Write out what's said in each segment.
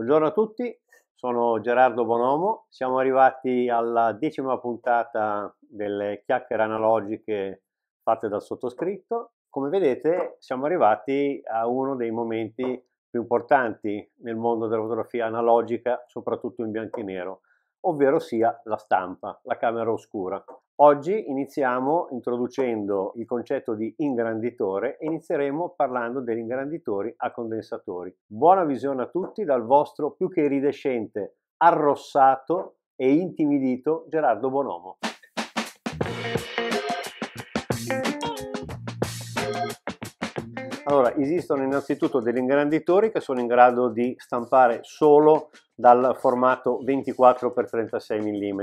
Buongiorno a tutti, sono Gerardo Bonomo, siamo arrivati alla decima puntata delle chiacchiere analogiche fatte dal sottoscritto. Come vedete siamo arrivati a uno dei momenti più importanti nel mondo della fotografia analogica, soprattutto in bianco e nero, ovvero sia la stampa, la camera oscura. Oggi iniziamo introducendo il concetto di ingranditore e inizieremo parlando degli ingranditori a condensatori. Buona visione a tutti dal vostro più che iridescente, arrossato e intimidito Gerardo Bonomo. Allora, esistono innanzitutto degli ingranditori che sono in grado di stampare solo dal formato 24x36 mm,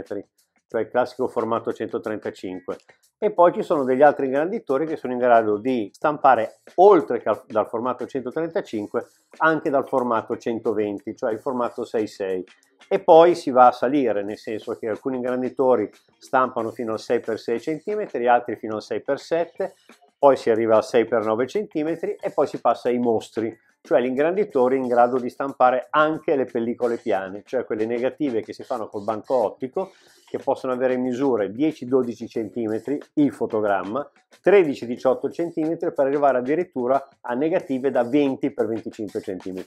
cioè il classico formato 135. E poi ci sono degli altri ingranditori che sono in grado di stampare oltre che dal formato 135 anche dal formato 120, cioè il formato 66. E poi si va a salire, nel senso che alcuni ingranditori stampano fino al 6x6 cm, altri fino al 6x7 poi si arriva a 6 x 9 cm e poi si passa ai mostri, cioè l'ingranditori in grado di stampare anche le pellicole piane, cioè quelle negative che si fanno col banco ottico, che possono avere misure 10-12 cm il fotogramma, 13-18 cm per arrivare addirittura a negative da 20 x 25 cm,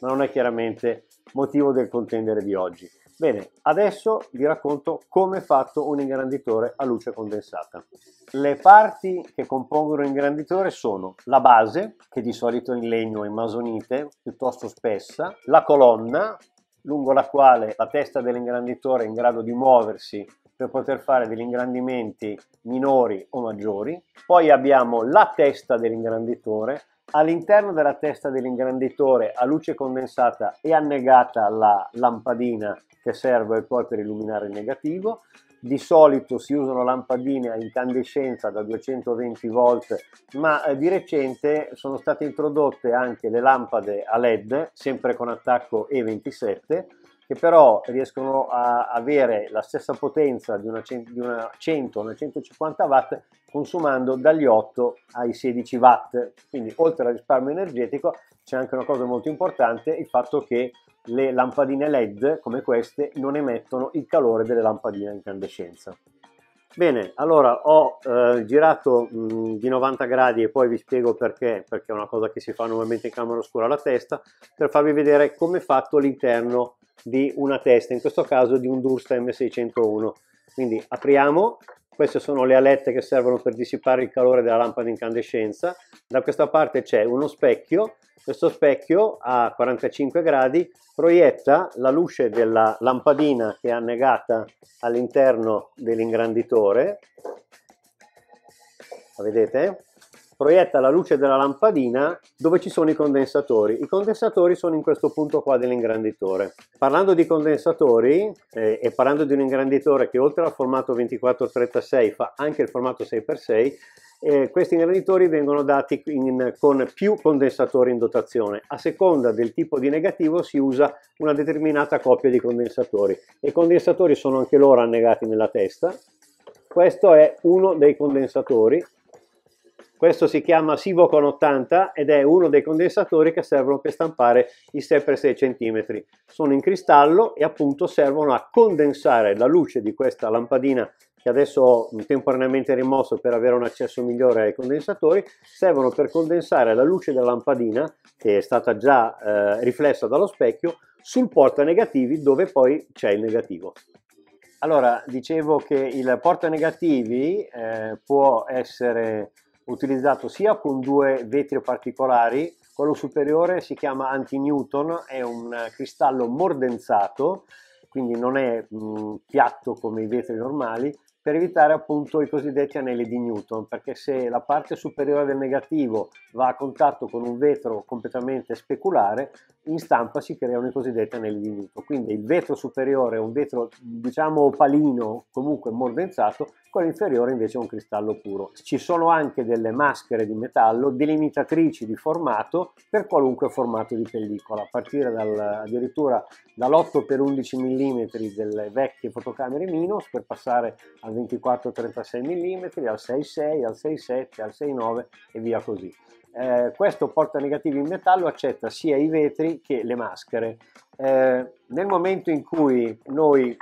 ma non è chiaramente motivo del contendere di oggi. Bene, adesso vi racconto come è fatto un ingranditore a luce condensata. Le parti che compongono l'ingranditore sono la base, che di solito è in legno o in masonite, piuttosto spessa, la colonna, lungo la quale la testa dell'ingranditore è in grado di muoversi per poter fare degli ingrandimenti minori o maggiori. Poi abbiamo la testa dell'ingranditore, All'interno della testa dell'ingranditore a luce condensata è annegata la lampadina che serve poi per illuminare il negativo. Di solito si usano lampadine a incandescenza da 220 volt, ma eh, di recente sono state introdotte anche le lampade a LED, sempre con attacco E27, che però riescono a avere la stessa potenza di una, di una 100 150 watt consumando dagli 8 ai 16 watt. Quindi oltre al risparmio energetico c'è anche una cosa molto importante, il fatto che le lampadine LED come queste non emettono il calore delle lampadine a incandescenza. Bene, allora ho eh, girato mh, mm, di 90 gradi e poi vi spiego perché, perché è una cosa che si fa normalmente in camera oscura alla testa, per farvi vedere come è fatto l'interno di una testa, in questo caso di un Dursta M601. Quindi apriamo, queste sono le alette che servono per dissipare il calore della lampada incandescenza. Da questa parte c'è uno specchio, questo specchio a 45 gradi proietta la luce della lampadina che è annegata all'interno dell'ingranditore. La vedete? proietta la luce della lampadina dove ci sono i condensatori. I condensatori sono in questo punto qua dell'ingranditore. Parlando di condensatori eh, e parlando di un ingranditore che oltre al formato 2436 fa anche il formato 6x6, eh, questi ingranditori vengono dati in, con più condensatori in dotazione. A seconda del tipo di negativo si usa una determinata coppia di condensatori. I condensatori sono anche loro annegati nella testa. Questo è uno dei condensatori questo si chiama Sivocon 80 ed è uno dei condensatori che servono per stampare i 6x6 cm. Sono in cristallo e appunto servono a condensare la luce di questa lampadina che adesso ho temporaneamente rimosso per avere un accesso migliore ai condensatori, servono per condensare la luce della lampadina, che è stata già eh, riflessa dallo specchio, sul porta negativi dove poi c'è il negativo. Allora, dicevo che il porta negativi eh, può essere utilizzato sia con due vetri particolari, quello superiore si chiama anti-Newton, è un eh, cristallo mordenzato, quindi non è mh, mm, piatto come i vetri normali, per evitare appunto i cosiddetti anelli di Newton, perché se la parte superiore del negativo va a contatto con un vetro completamente speculare, in stampa si creano i cosiddetti anelli di Newton. Quindi il vetro superiore è un vetro, diciamo, opalino, comunque mordenzato, quello inferiore invece è un cristallo puro. Ci sono anche delle maschere di metallo delimitatrici di formato per qualunque formato di pellicola, a partire dal, addirittura dall'8x11 mm delle vecchie fotocamere Minos per passare al 24-36 mm, al 6.6, al 6.7, al 6.9 e via così. Eh, questo porta negativi in metallo accetta sia i vetri che le maschere. Eh, nel momento in cui noi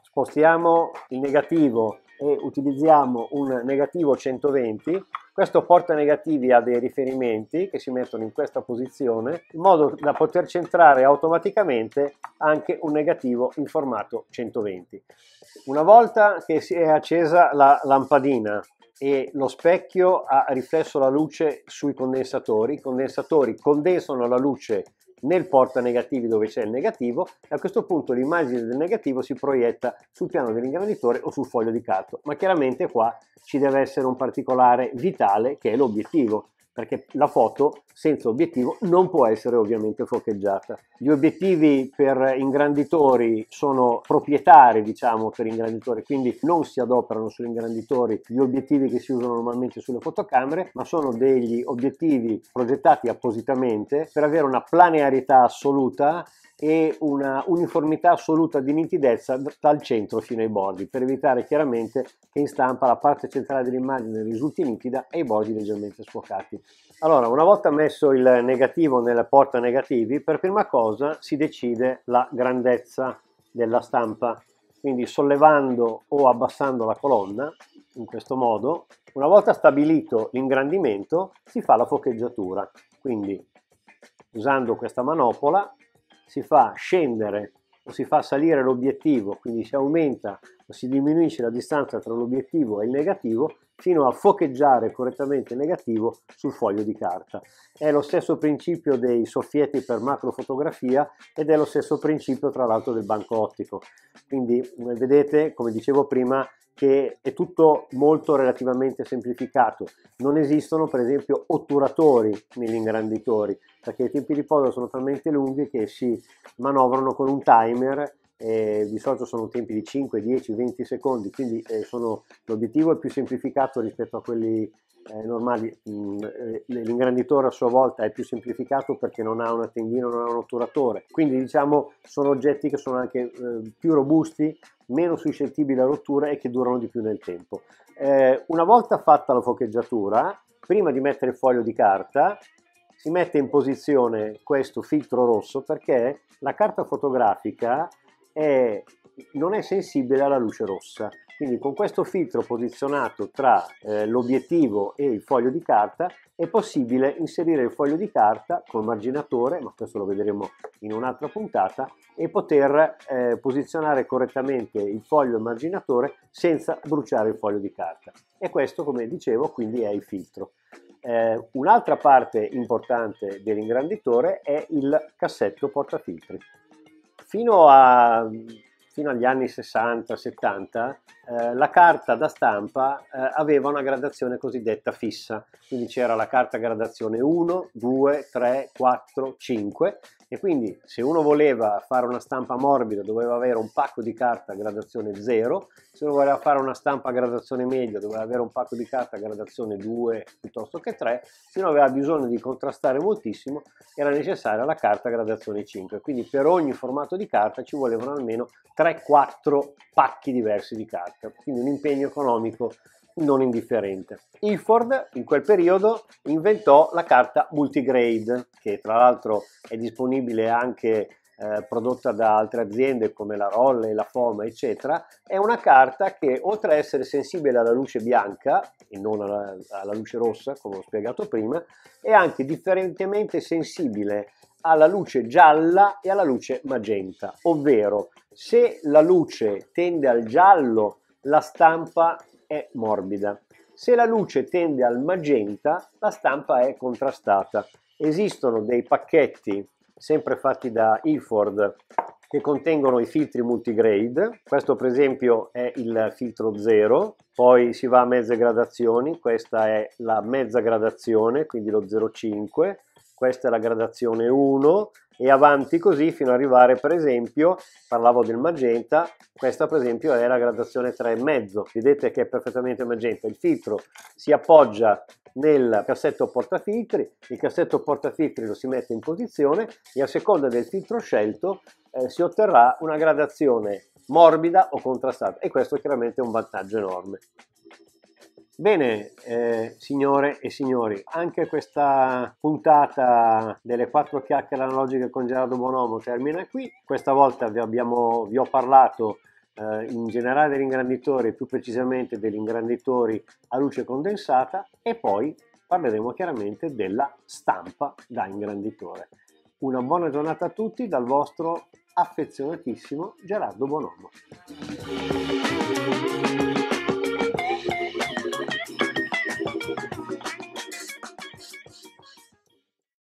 spostiamo il negativo e utilizziamo un negativo 120, questo porta negativi a dei riferimenti che si mettono in questa posizione in modo da poter centrare automaticamente anche un negativo in formato 120. Una volta che si è accesa la lampadina e lo specchio ha riflesso la luce sui condensatori, i condensatori condensano la luce nel porta negativi dove c'è il negativo e a questo punto l'immagine del negativo si proietta sul piano dell'ingranditore o sul foglio di carta, ma chiaramente qua ci deve essere un particolare vitale che è l'obiettivo, perché la foto senza obiettivo non può essere ovviamente focheggiata. Gli obiettivi per ingranditori sono proprietari, diciamo, per ingranditori, quindi non si adoperano sugli ingranditori gli obiettivi che si usano normalmente sulle fotocamere, ma sono degli obiettivi progettati appositamente per avere una planearità assoluta e una uniformità assoluta di nitidezza dal centro fino ai bordi, per evitare chiaramente che in stampa la parte centrale dell'immagine risulti nitida e i bordi leggermente sfocati. Allora, una volta messo il negativo nella porta negativi, per prima cosa si decide la grandezza della stampa. Quindi sollevando o abbassando la colonna, in questo modo, una volta stabilito l'ingrandimento, si fa la focheggiatura. Quindi, usando questa manopola, si fa scendere o si fa salire l'obiettivo, quindi si aumenta si diminuisce la distanza tra l'obiettivo e il negativo fino a focheggiare correttamente il negativo sul foglio di carta. È lo stesso principio dei soffietti per macrofotografia ed è lo stesso principio tra l'altro del banco ottico. Quindi eh, vedete, come dicevo prima, che è tutto molto relativamente semplificato. Non esistono per esempio otturatori negli ingranditori perché i tempi di posa sono talmente lunghi che si manovrano con un timer eh, di solito sono tempi di 5, 10, 20 secondi, quindi eh, sono, l'obiettivo è più semplificato rispetto a quelli eh, normali. Mm, eh, l'ingranditore a sua volta è più semplificato perché non ha una tendina, non ha un otturatore, quindi diciamo sono oggetti che sono anche eh, più robusti, meno suscettibili a rottura e che durano di più nel tempo. Eh, una volta fatta la focheggiatura, prima di mettere il foglio di carta, si mette in posizione questo filtro rosso perché la carta fotografica è, non è sensibile alla luce rossa. Quindi con questo filtro posizionato tra eh, l'obiettivo e il foglio di carta è possibile inserire il foglio di carta col marginatore, ma questo lo vedremo in un'altra puntata, e poter eh, posizionare correttamente il foglio e il marginatore senza bruciare il foglio di carta. E questo, come dicevo, quindi è il filtro. Eh, un'altra parte importante dell'ingranditore è il cassetto portafiltri fino, a, fino agli anni 60-70 eh, la carta da stampa eh, aveva una gradazione cosiddetta fissa, quindi c'era la carta gradazione 1, 2, 3, 4, 5 e quindi se uno voleva fare una stampa morbida doveva avere un pacco di carta a gradazione 0, se uno voleva fare una stampa a gradazione media doveva avere un pacco di carta a gradazione 2 piuttosto che 3, se uno aveva bisogno di contrastare moltissimo era necessaria la carta a gradazione 5, quindi per ogni formato di carta ci volevano almeno 3-4 pacchi diversi di carta, quindi un impegno economico non indifferente. Ilford in quel periodo inventò la carta multigrade, che tra l'altro è disponibile anche eh, prodotta da altre aziende come la Rolle, la Foma, eccetera, è una carta che oltre a essere sensibile alla luce bianca e non alla, alla luce rossa, come ho spiegato prima, è anche differentemente sensibile alla luce gialla e alla luce magenta, ovvero se la luce tende al giallo la stampa è morbida. Se la luce tende al magenta, la stampa è contrastata. Esistono dei pacchetti, sempre fatti da Ilford, che contengono i filtri multigrade. Questo per esempio è il filtro 0, poi si va a mezze gradazioni, questa è la mezza gradazione, quindi lo 0,5, questa è la gradazione 1, e avanti così fino ad arrivare per esempio, parlavo del magenta, questa per esempio è la gradazione 3,5, vedete che è perfettamente magenta, il filtro si appoggia nel cassetto portafiltri, il cassetto portafiltri lo si mette in posizione e a seconda del filtro scelto eh, si otterrà una gradazione morbida o contrastata e questo è chiaramente un vantaggio enorme. Bene, eh, signore e signori, anche questa puntata delle quattro chiacchiere analogiche con Gerardo Bonomo termina qui. Questa volta vi, abbiamo, vi ho parlato eh, in generale degli ingranditori, più precisamente degli ingranditori a luce condensata e poi parleremo chiaramente della stampa da ingranditore. Una buona giornata a tutti dal vostro affezionatissimo Gerardo Bonomo.